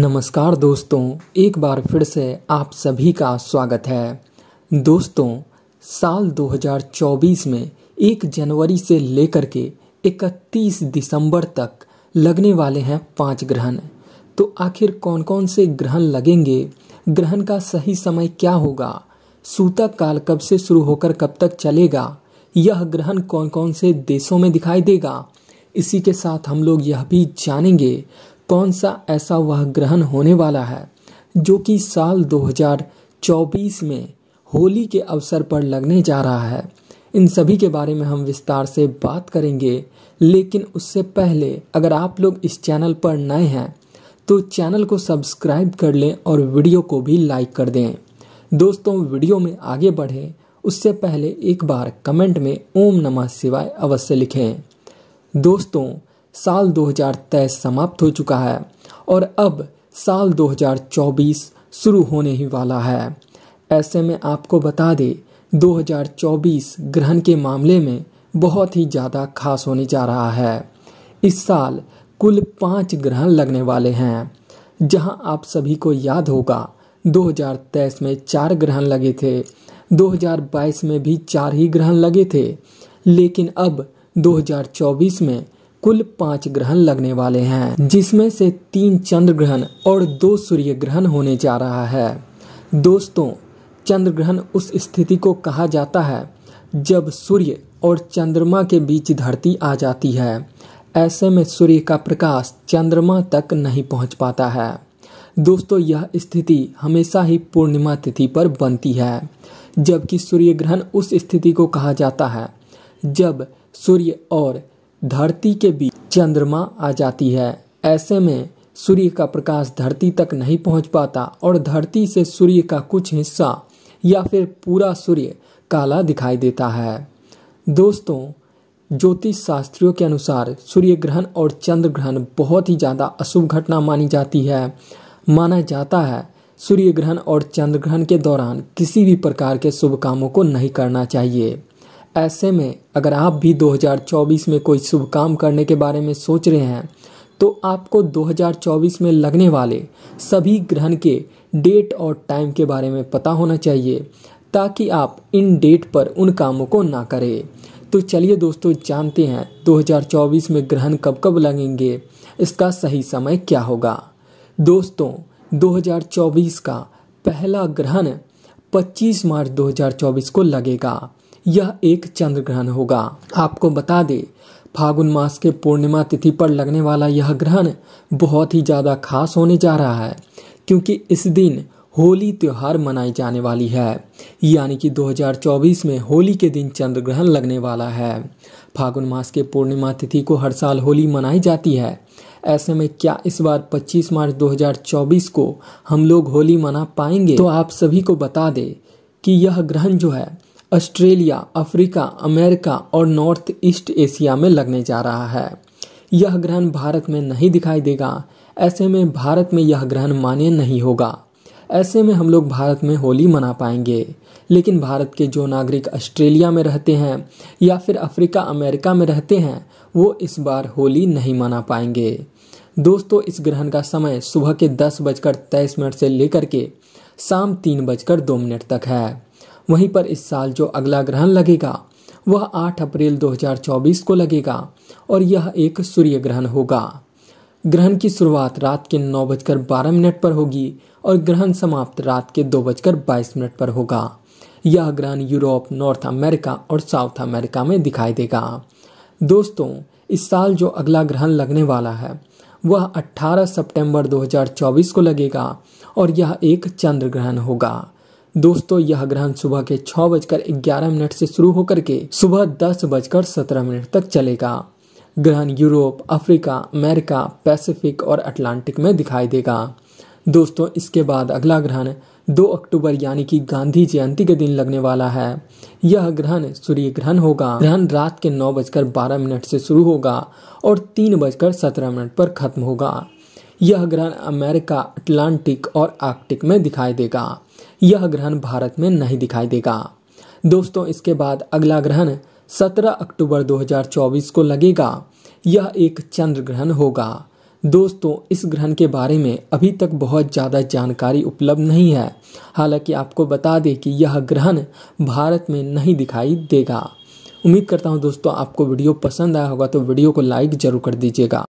नमस्कार दोस्तों एक बार फिर से आप सभी का स्वागत है दोस्तों साल 2024 में 1 जनवरी से लेकर के 31 दिसंबर तक लगने वाले हैं पांच ग्रहण तो आखिर कौन कौन से ग्रहण लगेंगे ग्रहण का सही समय क्या होगा सूतक काल कब से शुरू होकर कब तक चलेगा यह ग्रहण कौन कौन से देशों में दिखाई देगा इसी के साथ हम लोग यह भी जानेंगे कौन सा ऐसा वह ग्रहण होने वाला है जो कि साल 2024 में होली के अवसर पर लगने जा रहा है इन सभी के बारे में हम विस्तार से बात करेंगे लेकिन उससे पहले अगर आप लोग इस चैनल पर नए हैं तो चैनल को सब्सक्राइब कर लें और वीडियो को भी लाइक कर दें दोस्तों वीडियो में आगे बढ़ें उससे पहले एक बार कमेंट में ओम नमः शिवाय अवश्य लिखें दोस्तों साल 2023 समाप्त हो चुका है और अब साल 2024 शुरू होने ही वाला है ऐसे में आपको बता दें 2024 ग्रहण के मामले में बहुत ही ज़्यादा खास होने जा रहा है इस साल कुल पाँच ग्रहण लगने वाले हैं जहां आप सभी को याद होगा 2023 में चार ग्रहण लगे थे 2022 में भी चार ही ग्रहण लगे थे लेकिन अब 2024 में कुल पांच ग्रहण लगने वाले हैं जिसमें से तीन चंद्र ग्रहण और दो सूर्य ग्रहण होने जा रहा है दोस्तों चंद्र ग्रहण उस स्थिति को कहा जाता है जब सूर्य और चंद्रमा के बीच धरती आ जाती है ऐसे में सूर्य का प्रकाश चंद्रमा तक नहीं पहुंच पाता है दोस्तों यह स्थिति हमेशा ही पूर्णिमा तिथि पर बनती है जबकि सूर्य ग्रहण उस स्थिति को कहा जाता है जब सूर्य और धरती के बीच चंद्रमा आ जाती है ऐसे में सूर्य का प्रकाश धरती तक नहीं पहुंच पाता और धरती से सूर्य का कुछ हिस्सा या फिर पूरा सूर्य काला दिखाई देता है दोस्तों ज्योतिष शास्त्रियों के अनुसार सूर्य ग्रहण और चंद्र ग्रहण बहुत ही ज़्यादा अशुभ घटना मानी जाती है माना जाता है सूर्य ग्रहण और चंद्र ग्रहण के दौरान किसी भी प्रकार के शुभ कामों को नहीं करना चाहिए ऐसे में अगर आप भी 2024 में कोई शुभ काम करने के बारे में सोच रहे हैं तो आपको 2024 में लगने वाले सभी ग्रहण के डेट और टाइम के बारे में पता होना चाहिए ताकि आप इन डेट पर उन कामों को ना करें तो चलिए दोस्तों जानते हैं 2024 में ग्रहण कब कब लगेंगे इसका सही समय क्या होगा दोस्तों 2024 का पहला ग्रहण 25 मार्च 2024 को लगेगा यह एक चंद्र ग्रहण होगा आपको बता दें फागुन मास के पूर्णिमा तिथि पर लगने वाला यह ग्रहण बहुत ही ज़्यादा खास होने जा रहा है क्योंकि इस दिन होली त्यौहार मनाई जाने वाली है यानी कि 2024 में होली के दिन चंद्र ग्रहण लगने वाला है फागुन मास के पूर्णिमा तिथि को हर साल होली मनाई जाती है ऐसे में क्या इस बार 25 मार्च 2024 को हम लोग होली मना पाएंगे तो आप सभी को बता दें कि यह ग्रहण जो है ऑस्ट्रेलिया अफ्रीका अमेरिका और नॉर्थ ईस्ट एशिया में लगने जा रहा है यह ग्रहण भारत में नहीं दिखाई देगा ऐसे में भारत में यह ग्रहण मान्य नहीं होगा ऐसे में हम लोग भारत में होली मना पाएंगे लेकिन भारत के जो नागरिक ऑस्ट्रेलिया में रहते हैं या फिर अफ्रीका अमेरिका में रहते हैं वो इस बार होली नहीं मना पाएंगे दोस्तों इस ग्रहण का समय सुबह के दस बजकर तेईस मिनट से लेकर के शाम तीन बजकर दो मिनट तक है वहीं पर इस साल जो अगला ग्रहण लगेगा वह 8 अप्रैल 2024 को लगेगा और यह एक सूर्य ग्रहण होगा ग्रहण की शुरुआत रात के नौ बजकर बारह मिनट पर होगी और ग्रहण समाप्त रात के दो बजकर बाईस मिनट पर होगा यह ग्रहण यूरोप नॉर्थ अमेरिका और साउथ अमेरिका में दिखाई देगा दोस्तों इस साल जो अगला ग्रहण लगने वाला है वह 18 सितंबर 2024 को लगेगा और यह एक चंद्र ग्रहण होगा दोस्तों यह ग्रहण सुबह के छह बजकर ग्यारह मिनट से शुरू होकर के सुबह दस बजकर सत्रह मिनट तक चलेगा ग्रहण यूरोप अफ्रीका अमेरिका पैसिफिक और अटलांटिक में दिखाई देगा दोस्तों इसके बाद अगला ग्रहण 2 अक्टूबर यानी कि गांधी जयंती के दिन लगने वाला है यह ग्रहण सूर्य ग्रहण होगा ग्रहण रात के नौ बजकर बारह मिनट से शुरू होगा और तीन बजकर सत्रह मिनट पर खत्म होगा यह ग्रहण अमेरिका अटलांटिक और आर्कटिक में दिखाई देगा यह ग्रहण भारत में नहीं दिखाई देगा दोस्तों इसके बाद अगला ग्रहण 17 अक्टूबर 2024 को लगेगा यह एक चंद्र ग्रहण होगा दोस्तों इस ग्रहण के बारे में अभी तक बहुत ज़्यादा जानकारी उपलब्ध नहीं है हालांकि आपको बता दें कि यह ग्रहण भारत में नहीं दिखाई देगा उम्मीद करता हूं दोस्तों आपको वीडियो पसंद आया होगा तो वीडियो को लाइक जरूर कर दीजिएगा